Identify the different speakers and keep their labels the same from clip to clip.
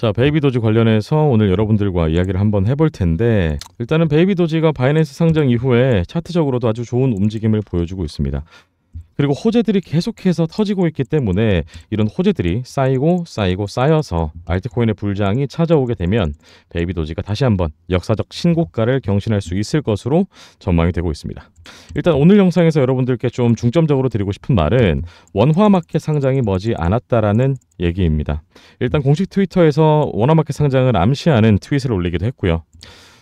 Speaker 1: 자, 베이비 도지 관련해서 오늘 여러분들과 이야기를 한번 해볼 텐데 일단은 베이비 도지가 바이낸스 상장 이후에 차트적으로도 아주 좋은 움직임을 보여주고 있습니다. 그리고 호재들이 계속해서 터지고 있기 때문에 이런 호재들이 쌓이고 쌓이고 쌓여서 알트코인의 불장이 찾아오게 되면 베이비 도지가 다시 한번 역사적 신고가를 경신할 수 있을 것으로 전망이 되고 있습니다. 일단 오늘 영상에서 여러분들께 좀 중점적으로 드리고 싶은 말은 원화마켓 상장이 머지 않았다라는 얘기입니다. 일단 공식 트위터에서 원화마켓 상장을 암시하는 트윗을 올리기도 했고요.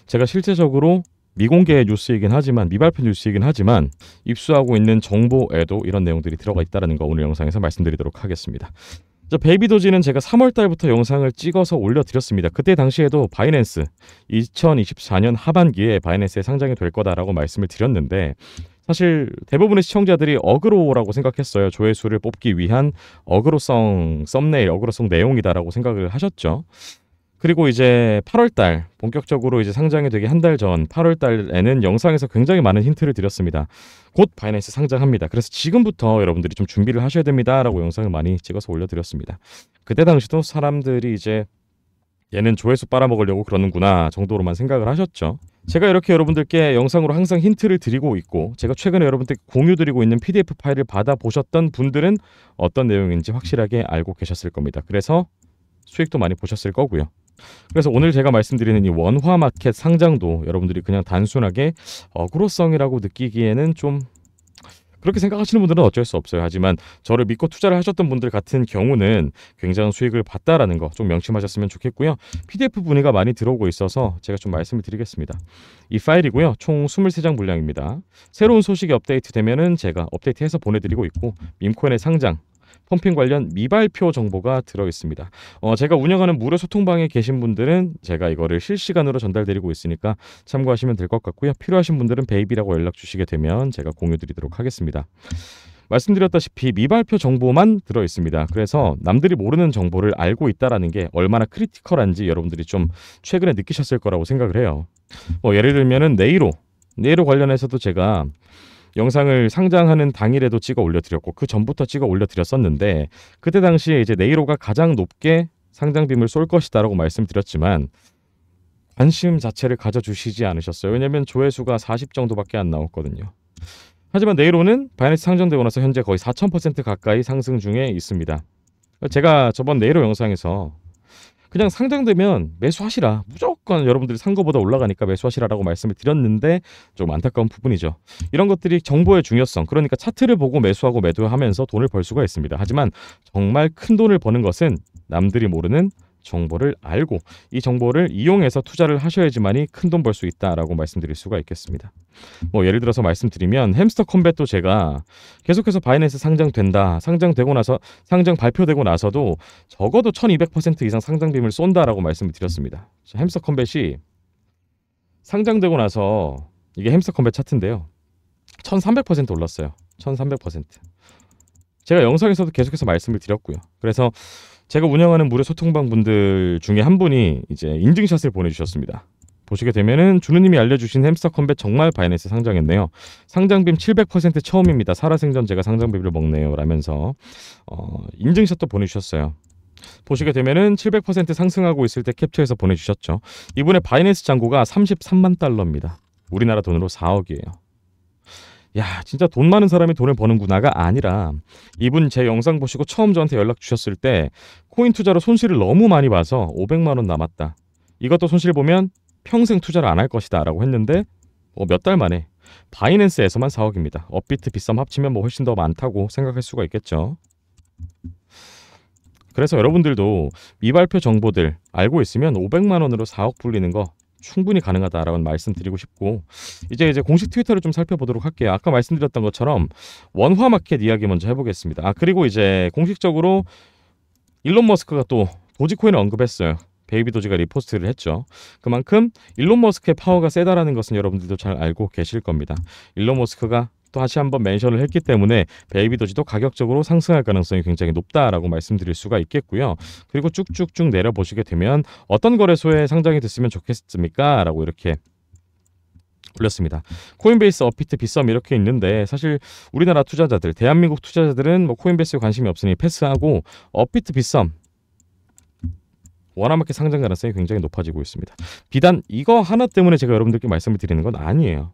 Speaker 1: 제가 실제적으로 미공개 뉴스이긴 하지만 미발표 뉴스이긴 하지만 입수하고 있는 정보에도 이런 내용들이 들어가 있다는 거 오늘 영상에서 말씀드리도록 하겠습니다. 자, 베이비도지는 제가 3월 달부터 영상을 찍어서 올려드렸습니다. 그때 당시에도 바이낸스 2024년 하반기에 바이낸스에 상장이 될 거다라고 말씀을 드렸는데 사실 대부분의 시청자들이 어그로라고 생각했어요. 조회수를 뽑기 위한 어그로성 썸네일, 어그로성 내용이다라고 생각을 하셨죠. 그리고 이제 8월달 본격적으로 이제 상장이 되기 한 달 전 8월달에는 영상에서 굉장히 많은 힌트를 드렸습니다. 곧 바이낸스 상장합니다. 그래서 지금부터 여러분들이 좀 준비를 하셔야 됩니다라고 영상을 많이 찍어서 올려드렸습니다. 그때 당시도 사람들이 이제 얘는 조회수 빨아먹으려고 그러는구나 정도로만 생각을 하셨죠. 제가 이렇게 여러분들께 영상으로 항상 힌트를 드리고 있고 제가 최근에 여러분들께 공유드리고 있는 PDF 파일을 받아보셨던 분들은 어떤 내용인지 확실하게 알고 계셨을 겁니다. 그래서 수익도 많이 보셨을 거고요. 그래서 오늘 제가 말씀드리는 이 원화 마켓 상장도 여러분들이 그냥 단순하게 어그로성이라고 느끼기에는 좀 그렇게 생각하시는 분들은 어쩔 수 없어요. 하지만 저를 믿고 투자를 하셨던 분들 같은 경우는 굉장한 수익을 봤다라는 거 좀 명심하셨으면 좋겠고요. PDF 문의가 많이 들어오고 있어서 제가 좀 말씀을 드리겠습니다. 이 파일이고요. 총 23장 분량입니다. 새로운 소식이 업데이트 되면은 제가 업데이트해서 보내드리고 있고 민코인의 상장 펌핑 관련 미발표 정보가 들어 있습니다. 어, 제가 운영하는 무료 소통방에 계신 분들은 제가 이거를 실시간으로 전달드리고 있으니까 참고하시면 될 것 같고요. 필요하신 분들은 베이비라고 연락 주시게 되면 제가 공유드리도록 하겠습니다. 말씀드렸다시피 미발표 정보만 들어 있습니다. 그래서 남들이 모르는 정보를 알고 있다라는 게 얼마나 크리티컬한지 여러분들이 좀 최근에 느끼셨을 거라고 생각을 해요. 뭐 예를 들면은 네이로 네이로 관련해서도 제가 영상을 상장하는 당일에도 찍어 올려드렸고 그 전부터 찍어 올려드렸었는데 그때 당시에 이제 네이로가 가장 높게 상장빔을 쏠 것이다라고 말씀드렸지만 관심 자체를 가져주시지 않으셨어요. 왜냐면 조회수가 40 정도밖에 안 나왔거든요. 하지만 네이로는 바이낸스 상장되고 나서 현재 거의 4,000% 가까이 상승 중에 있습니다. 제가 저번 네이로 영상에서 그냥 상장되면 매수하시라. 무조건 여러분들이 산 거보다 올라가니까 매수하시라라고 말씀을 드렸는데 좀 안타까운 부분이죠. 이런 것들이 정보의 중요성. 그러니까 차트를 보고 매수하고 매도하면서 돈을 벌 수가 있습니다. 하지만 정말 큰 돈을 버는 것은 남들이 모르는 정보를 알고 이 정보를 이용해서 투자를 하셔야지만이 큰 돈 벌 수 있다라고 말씀드릴 수가 있겠습니다. 뭐 예를 들어서 말씀드리면 햄스터 컴뱃도 제가 계속해서 바이낸스 상장된다 상장되고 나서 상장 발표되고 나서도 적어도 1200% 이상 상장빔을 쏜다라고 말씀을 드렸습니다. 햄스터 컴뱃이 상장되고 나서 이게 햄스터 컴뱃 차트인데요. 1300% 올랐어요. 1300%. 제가 영상에서도 계속해서 말씀을 드렸고요. 그래서 제가 운영하는 무료 소통방 분들 중에 한 분이 이제 인증샷을 보내주셨습니다. 보시게 되면은 주우님이 알려주신 햄스터 컴뱃 정말 바이낸스 상장했네요. 상장빔 700% 처음입니다. 살아생전 제가 상장빔을 먹네요. 라면서 어, 인증샷도 보내주셨어요. 보시게 되면은 700% 상승하고 있을 때 캡처해서 보내주셨죠. 이번에 바이낸스 잔고가 33만 달러입니다. 우리나라 돈으로 4억이에요. 야 진짜 돈 많은 사람이 돈을 버는구나가 아니라 이분 제 영상 보시고 처음 저한테 연락 주셨을 때 코인 투자로 손실을 너무 많이 봐서 500만 원 남았다. 이것도 손실 보면 평생 투자를 안 할 것이다 라고 했는데 뭐 몇달 만에 바이낸스에서만 4억입니다. 업비트 비썸 합치면 뭐 훨씬 더 많다고 생각할 수가 있겠죠. 그래서 여러분들도 미발표 정보들 알고 있으면 500만 원으로 4억 불리는 거 충분히 가능하다라고 말씀드리고 싶고 이제 이제 공식 트위터를 좀 살펴보도록 할게요. 아까 말씀드렸던 것처럼 원화 마켓 이야기 먼저 해보겠습니다. 아 그리고 이제 공식적으로 일론 머스크가 또 도지코인을 언급했어요. 베이비 도지가 리포스트를 했죠. 그만큼 일론 머스크의 파워가 세다라는 것은 여러분들도 잘 알고 계실 겁니다. 일론 머스크가 또 다시 한번 멘션을 했기 때문에 베이비 도지도 가격적으로 상승할 가능성이 굉장히 높다라고 말씀드릴 수가 있겠고요. 그리고 쭉쭉쭉 내려보시게 되면 어떤 거래소에 상장이 됐으면 좋겠습니까? 라고 이렇게 올렸습니다. 코인베이스, 어피트, 비썸 이렇게 있는데 사실 우리나라 투자자들, 대한민국 투자자들은 뭐 코인베이스에 관심이 없으니 패스하고 어피트, 비썸 원화마켓 상장 가능성이 굉장히 높아지고 있습니다. 비단 이거 하나 때문에 제가 여러분들께 말씀을 드리는 건 아니에요.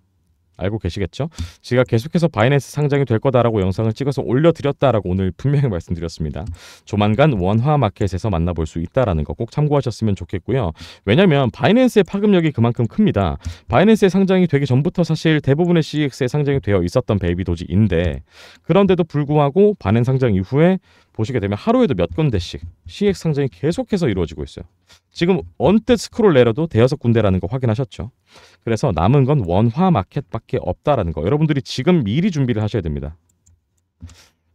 Speaker 1: 알고 계시겠죠? 제가 계속해서 바이낸스 상장이 될 거다라고 영상을 찍어서 올려드렸다라고 오늘 분명히 말씀드렸습니다. 조만간 원화 마켓에서 만나볼 수 있다라는 거 꼭 참고하셨으면 좋겠고요. 왜냐면 바이낸스의 파급력이 그만큼 큽니다. 바이낸스의 상장이 되기 전부터 사실 대부분의 CX에 상장이 되어 있었던 베이비 도지인데 그런데도 불구하고 반응 상장 이후에 보시게 되면 하루에도 몇 군데씩 CX 상장이 계속해서 이루어지고 있어요. 지금 언뜻 스크롤 내려도 대여섯 군데라는 거 확인하셨죠? 그래서 남은 건 원화 마켓밖에 없다라는 거. 여러분들이 지금 미리 준비를 하셔야 됩니다.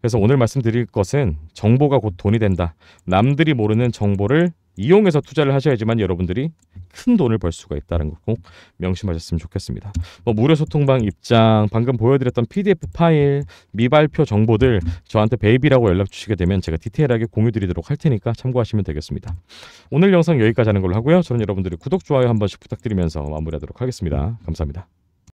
Speaker 1: 그래서 오늘 말씀드릴 것은 정보가 곧 돈이 된다. 남들이 모르는 정보를 이용해서 투자를 하셔야지만 여러분들이 큰 돈을 벌 수가 있다는 것 꼭 명심하셨으면 좋겠습니다. 뭐 무료 소통방 입장, 방금 보여드렸던 PDF 파일, 미발표 정보들 저한테 베이비라고 연락 주시게 되면 제가 디테일하게 공유드리도록 할 테니까 참고하시면 되겠습니다. 오늘 영상 여기까지 하는 걸로 하고요. 저는 여러분들의 구독, 좋아요 한 번씩 부탁드리면서 마무리하도록 하겠습니다. 감사합니다.